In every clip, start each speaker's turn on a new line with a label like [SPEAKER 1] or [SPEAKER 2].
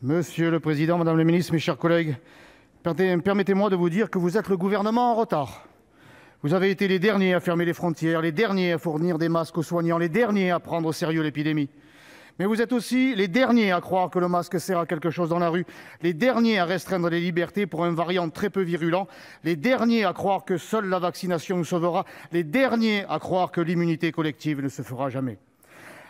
[SPEAKER 1] Monsieur le président, madame la ministre, mes chers collègues, permettez-moi de vous dire que vous êtes le gouvernement en retard. Vous avez été les derniers à fermer les frontières, les derniers à fournir des masques aux soignants, les derniers à prendre au sérieux l'épidémie. Mais vous êtes aussi les derniers à croire que le masque sert à quelque chose dans la rue, les derniers à restreindre les libertés pour un variant très peu virulent, les derniers à croire que seule la vaccination nous sauvera, les derniers à croire que l'immunité collective ne se fera jamais.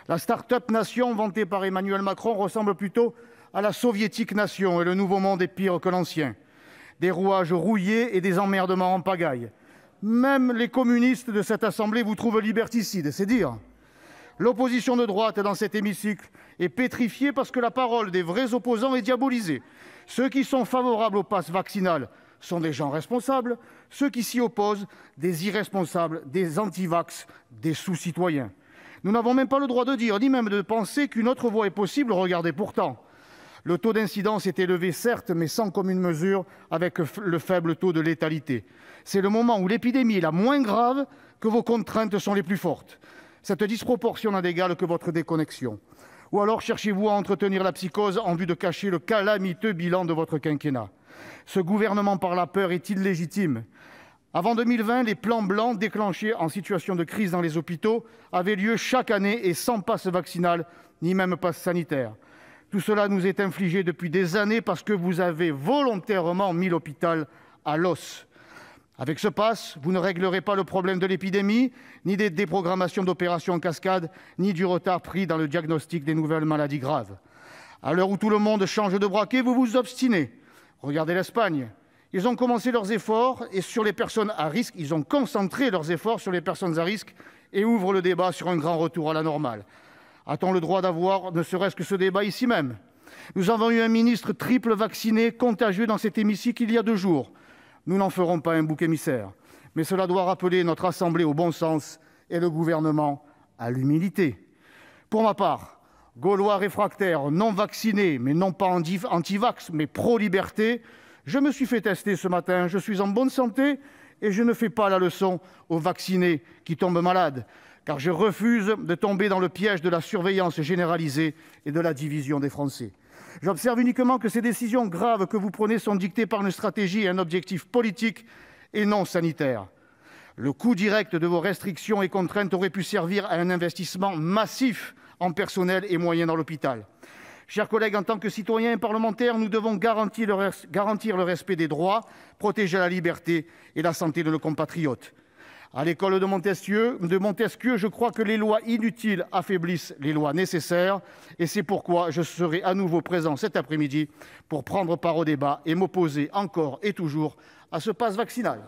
[SPEAKER 1] La start-up nation vantée par Emmanuel Macron ressemble plutôt à la soviétique nation, et le nouveau monde est pire que l'ancien. Des rouages rouillés et des emmerdements en pagaille. Même les communistes de cette assemblée vous trouvent liberticides, c'est dire. L'opposition de droite dans cet hémicycle est pétrifiée parce que la parole des vrais opposants est diabolisée. Ceux qui sont favorables au pass vaccinal sont des gens responsables, ceux qui s'y opposent, des irresponsables, des antivax, des sous-citoyens. Nous n'avons même pas le droit de dire, ni même de penser qu'une autre voie est possible, regardez pourtant. Le taux d'incidence est élevé, certes, mais sans commune mesure avec le faible taux de létalité. C'est le moment où l'épidémie est la moins grave que vos contraintes sont les plus fortes. Cette disproportion n'a d'égal que votre déconnexion. Ou alors cherchez-vous à entretenir la psychose en vue de cacher le calamiteux bilan de votre quinquennat. Ce gouvernement par la peur est illégitime. Avant 2020, les plans blancs déclenchés en situation de crise dans les hôpitaux avaient lieu chaque année et sans passe vaccinal, ni même passe sanitaire. Tout cela nous est infligé depuis des années, parce que vous avez volontairement mis l'hôpital à l'os. Avec ce passe, vous ne réglerez pas le problème de l'épidémie, ni des déprogrammations d'opérations en cascade, ni du retard pris dans le diagnostic des nouvelles maladies graves. À l'heure où tout le monde change de braquet, vous vous obstinez. Regardez l'Espagne. Ils ont commencé leurs efforts et sur les personnes à risque, ils ont concentré leurs efforts sur les personnes à risque et ouvrent le débat sur un grand retour à la normale. A-t-on le droit d'avoir ne serait-ce que ce débat ici même Nous avons eu un ministre triple vacciné, contagieux dans cet hémicycle il y a deux jours. Nous n'en ferons pas un bouc émissaire. Mais cela doit rappeler notre Assemblée au bon sens et le gouvernement à l'humilité. Pour ma part, Gaulois réfractaire, non vacciné, mais non pas anti-vax, mais pro-liberté, je me suis fait tester ce matin, je suis en bonne santé et je ne fais pas la leçon aux vaccinés qui tombent malades car je refuse de tomber dans le piège de la surveillance généralisée et de la division des Français. J'observe uniquement que ces décisions graves que vous prenez sont dictées par une stratégie et un objectif politique, et non sanitaire. Le coût direct de vos restrictions et contraintes aurait pu servir à un investissement massif en personnel et moyens dans l'hôpital. Chers collègues, en tant que citoyens et parlementaires, nous devons garantir le, garantir le respect des droits, protéger la liberté et la santé de nos compatriotes. À l'école de Montesquieu, je crois que les lois inutiles affaiblissent les lois nécessaires. Et c'est pourquoi je serai à nouveau présent cet après-midi pour prendre part au débat et m'opposer encore et toujours à ce passe vaccinal.